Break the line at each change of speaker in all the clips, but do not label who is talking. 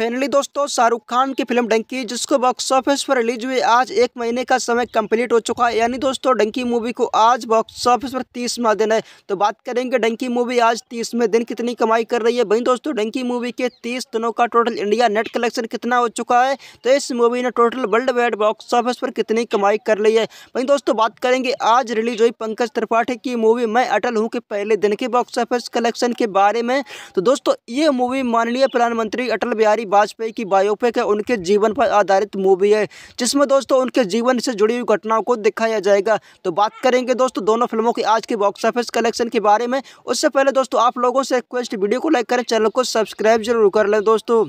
finally दोस्तों शाहरुख खान की film Dunki जिसको बॉक्स ऑफिस पर रिलीज हुई आज एक महीने का समय कंप्लीट हो चुका है यानी दोस्तों डंकी मूवी को आज बॉक्स ऑफिस पर तीसवा दिन है तो बात करेंगे डंकी मूवी आज तीसवें दिन कितनी कमाई कर रही है वहीं दोस्तों डंकी मूवी के तीस दिनों का टोटल इंडिया नेट कलेक्शन कितना हो चुका है तो इस मूवी ने total worldwide box office पर कितनी कमाई कर ली है वहीं दोस्तों बात करेंगे आज रिलीज हुई पंकज त्रिपाठी की मूवी मैं अटल हूँ के पहले दिन के बॉक्स ऑफिस कलेक्शन के बारे में तो दोस्तों ये मूवी माननीय प्रधानमंत्री अटल बिहारी वाजपेयी की बायोपिक है उनके जीवन पर आधारित मूवी है जिसमें दोस्तों उनके जीवन से जुड़ी हुई घटनाओं को दिखाया जाएगा तो बात करेंगे दोस्तों दोनों फिल्मों की आज की बॉक्स ऑफिस कलेक्शन के बारे में उससे पहले दोस्तों आप लोगों से रिक्वेस्ट वीडियो को लाइक करें चैनल को सब्सक्राइब जरूर कर लें दोस्तों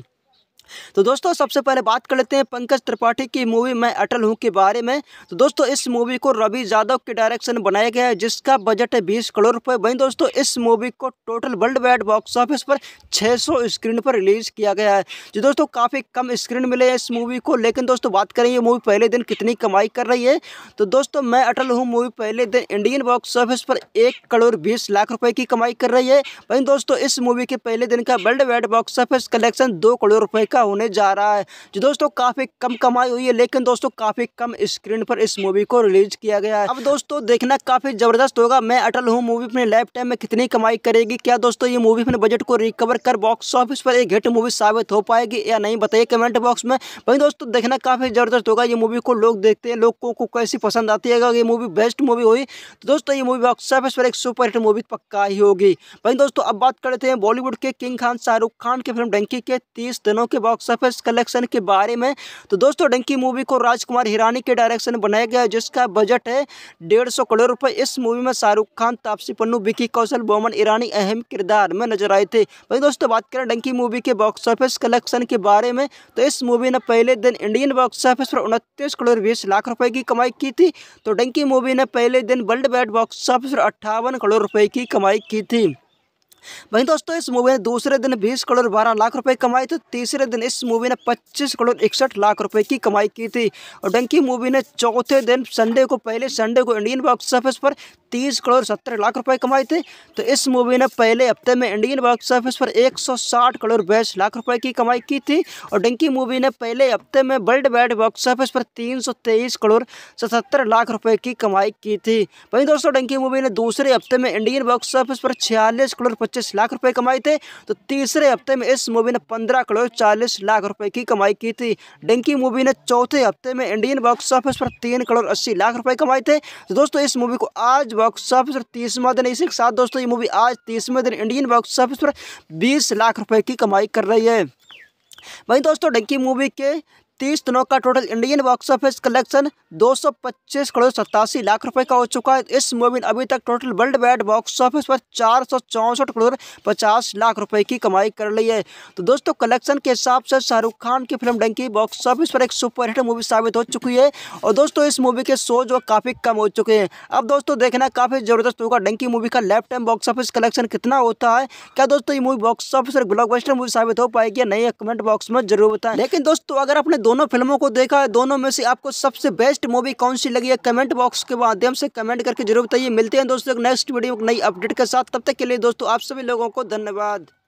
तो दोस्तों सबसे पहले बात कर लेते हैं पंकज त्रिपाठी की मूवी मैं अटल हूँ के बारे में तो दोस्तों इस मूवी को रवि यादव के डायरेक्शन बनाया गया है जिसका बजट है बीस करोड़ रुपये वहीं दोस्तों इस मूवी को total worldwide box office पर छः स्क्रीन पर रिलीज किया गया है जो दोस्तों काफ़ी कम स्क्रीन मिले हैं इस मूवी को लेकिन दोस्तों बात करें ये मूवी पहले दिन कितनी कमाई कर रही है तो दोस्तों मैं अटल हूँ मूवी पहले दिन इंडियन बॉक्स ऑफिस पर एक करोड़ बीस लाख रुपए की कमाई कर रही है वहीं दोस्तों इस मूवी के पहले दिन का worldwide box office collection दो करोड़ रुपए का का होने जा रहा है जो दोस्तों काफ़ी कम कमाई हुई है लेकिन दोस्तों काफ़ी कम स्क्रीन पर इस मूवी को रिलीज किया गया है अब दोस्तों देखना काफ़ी ज़बरदस्त होगा मैं अटल हूँ मूवी अपने लाइफ टाइम में कितनी कमाई करेगी क्या दोस्तों ये मूवी अपने बजट को रिकवर कर बॉक्स ऑफिस पर एक हिट मूवी साबित हो पाएगी या नहीं बताइए कमेंट बॉक्स में वही दोस्तों देखना काफ़ी ज़बरदस्त होगा ये मूवी को लोग देखते हैं लोगों को कैसी पसंद आती है ये मूवी बेस्ट मूवी हुई तो दोस्तों ये मूवी बॉक्स ऑफिस पर एक सुपर हिट मूवी पक्का ही होगी वही दोस्तों अब बात करते हैं बॉलीवुड के किंग खान शाहरुख खान की फिल्म डंकी के तीस दिनों के बाद बॉक्स ऑफिस कलेक्शन के बारे में तो दोस्तों डंकी मूवी को राजकुमार हिरानी के डायरेक्शन बनाया गया जिसका बजट है डेढ़ सौ करोड़ रुपए इस मूवी में शाहरुख खान तापसी पन्नू विकी कौशल बोमन ईरानी अहम किरदार में नजर आए थे वही दोस्तों बात करें डंकी मूवी के बॉक्स ऑफिस कलेक्शन के बारे में तो इस मूवी ने पहले दिन इंडियन बॉक्स ऑफिस पर उनतीस करोड़ बीस लाख रुपए की कमाई की थी तो डंकी मूवी ने पहले दिन वर्ल्ड वाइड बॉक्स ऑफिस पर अट्ठावन करोड़ रुपए की कमाई की थी वहीं दोस्तों इस मूवी ने दूसरे दिन 20 करोड़ 12 लाख रुपए कमाई थी तीसरे दिन इस मूवी ने 25 करोड़ इकसठ लाख रुपए की कमाई की थी और डंकी मूवी ने चौथे दिन संडे को पहले संडे को इंडियन बॉक्स ऑफिस पर 30 करोड़ सत्तर लाख रुपए कमाए थे तो इस मूवी ने पहले हफ्ते में इंडियन बॉक्स ऑफिस पर 160 करोड़ बाईस लाख रुपए की कमाई की थी और डंकी मूवी ने पहले हफ्ते में वर्ल्ड वाइड बॉक्स ऑफिस पर 323 करोड़ सतहत्तर लाख रुपए की कमाई की थी वहीं दोस्तों डंकी मूवी ने दूसरे हफ्ते में इंडियन बॉक्स ऑफिस पर छियालीस करोड़ पच्चीस लाख रुपए कमाए थे तो तीसरे हफ्ते में इस मूवी ने पंद्रह करोड़ चालीस लाख रुपए की कमाई की थी डंकी मूवी ने चौथे हफ्ते में इंडियन बॉक्स ऑफिस पर तीन करोड़ अस्सी लाख रुपए कमाए थे तो दोस्तों इस मूवी को आज बॉक्स ऑफिस पर तीसवा दिन इसी के साथ दोस्तों ये मूवी आज तीसवें दिन इंडियन बॉक्स ऑफिस पर बीस लाख रुपये की कमाई कर रही है वहीं दोस्तों डंकी मूवी के तीस दिनों का total Indian box office collection 225 crore सतासी लाख रुपए का हो चुका है इस मूवी ने अभी तक total worldwide box office पर चार करोड़ पचास लाख रुपए की कमाई कर ली है तो दोस्तों कलेक्शन के हिसाब से शाहरुख खान की फिल्म डंकी बॉक्स ऑफिस पर एक सुपरहिट मूवी साबित हो चुकी है और दोस्तों इस मूवी के शो जो काफ़ी कम हो चुके हैं अब दोस्तों देखना काफ़ी ज़बरदस्त होगा डंकी मूवी का lifetime box office collection कितना होता है क्या दोस्तों ये मूवी बॉक्स ऑफिस पर ब्लॉकबस्टर मूवी साबित हो पाएगी नहीं कमेंट बॉक्स में जरूर बताएं लेकिन दोस्तों अगर अपने दोनों फिल्मों को देखा है दोनों में से आपको सबसे बेस्ट मूवी कौन सी लगी है कमेंट बॉक्स के माध्यम से कमेंट करके जरूर बताइए मिलते हैं दोस्तों नेक्स्ट वीडियो नई अपडेट के साथ तब तक के लिए दोस्तों आप सभी लोगों को धन्यवाद